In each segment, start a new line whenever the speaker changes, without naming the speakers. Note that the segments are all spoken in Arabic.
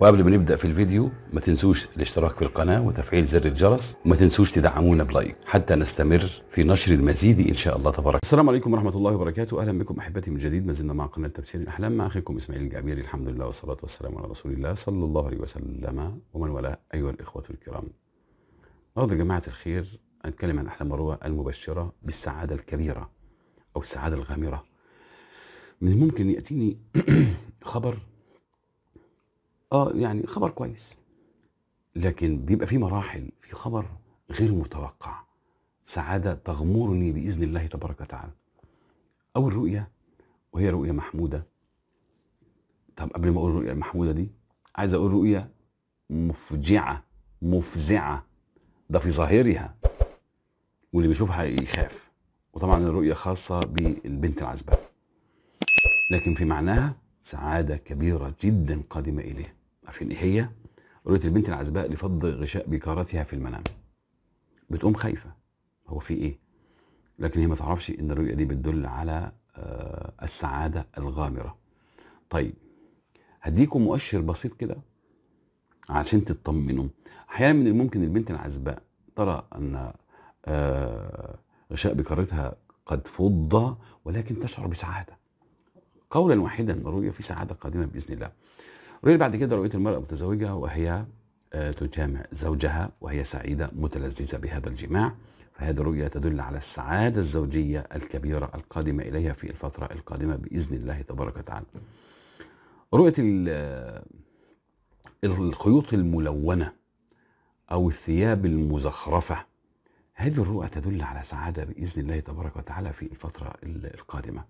وقبل ما نبدا في الفيديو ما تنسوش الاشتراك في القناه وتفعيل زر الجرس وما تنسوش تدعمونا بلايك حتى نستمر في نشر المزيد ان شاء الله تبارك السلام عليكم ورحمه الله وبركاته اهلا بكم احبتي من جديد ما زلنا مع قناه تفسير الاحلام مع اخيكم اسماعيل الجابيري الحمد لله والصلاه والسلام على رسول الله صلى الله عليه وسلم ومن والاه ايها الاخوه الكرام النهارده يا جماعه الخير هنتكلم عن احلام مروه المبشره بالسعاده الكبيره او السعاده الغامره من الممكن ياتيني خبر اه يعني خبر كويس لكن بيبقى في مراحل في خبر غير متوقع سعاده تغمرني باذن الله تبارك وتعالى او الرؤيه وهي رؤيه محموده طب قبل ما اقول الرؤيه المحموده دي عايز اقول رؤيه مفجعه مفزعه ده في ظاهرها واللي بيشوفها يخاف وطبعا الرؤية خاصة بالبنت العزباء لكن في معناها سعادة كبيرة جدا قادمة إليه عارفين إيه هي؟ رؤية البنت العزباء لفض غشاء بكارتها في المنام بتقوم خايفة هو في إيه؟ لكن هي ما تعرفش إن الرؤية دي بتدل على آه، السعادة الغامرة طيب هديكم مؤشر بسيط كده عشان تطمنه احيانا من الممكن البنت العزباء ترى ان آه، غشاء بكرتها قد فض ولكن تشعر بسعاده قولا واحدا رؤية في سعاده قادمه باذن الله رؤية بعد كده رؤيه المراه المتزوجه وهي آه، تجامع زوجها وهي سعيده متلذذه بهذا الجماع فهذه الرؤية تدل على السعادة الزوجية الكبيرة القادمة إليها في الفترة القادمة بإذن الله تبارك وتعالى رؤية آه، الخيوط الملونة أو الثياب المزخرفة هذه الرؤى تدل على سعادة بإذن الله تبارك وتعالى في الفترة القادمة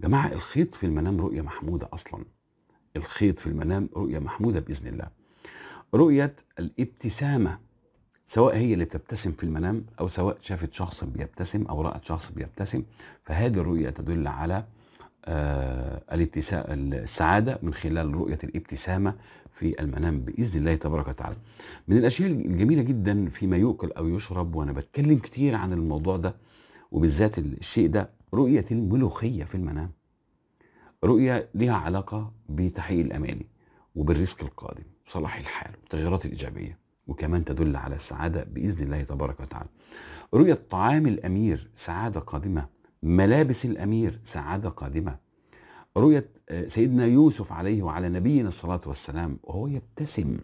جماعة الخيط في المنام رؤية محمودة أصلا الخيط في المنام رؤية محمودة بإذن الله رؤية الابتسامة سواء هي اللي بتبتسم في المنام أو سواء شافت شخص بيبتسم أو رأت شخص بيبتسم فهذه الرؤية تدل على آه، الابتسام السعادة من خلال رؤية الابتسامة في المنام بإذن الله تبارك وتعالى من الأشياء الجميلة جدا فيما يؤكل أو يشرب وأنا بتكلم كتير عن الموضوع ده وبالذات الشيء ده رؤية الملوخية في المنام رؤية لها علاقة بتحقيق الأماني وبالرزق القادم وصلاح الحال والتغيرات الإيجابية وكمان تدل على السعادة بإذن الله تبارك وتعالى رؤية طعام الأمير سعادة قادمة ملابس الأمير سعادة قادمة رؤية آه، سيدنا يوسف عليه وعلى نبينا الصلاة والسلام وهو يبتسم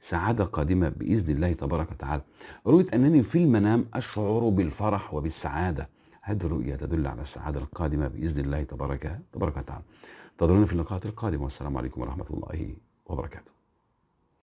سعادة قادمة بإذن الله تبارك وتعالى رؤية أنني في المنام أشعر بالفرح وبالسعادة هذه الرؤية تدل على السعادة القادمة بإذن الله تبارك تبارك وتعالى تظلون في اللقاءات القادمة والسلام عليكم ورحمة الله وبركاته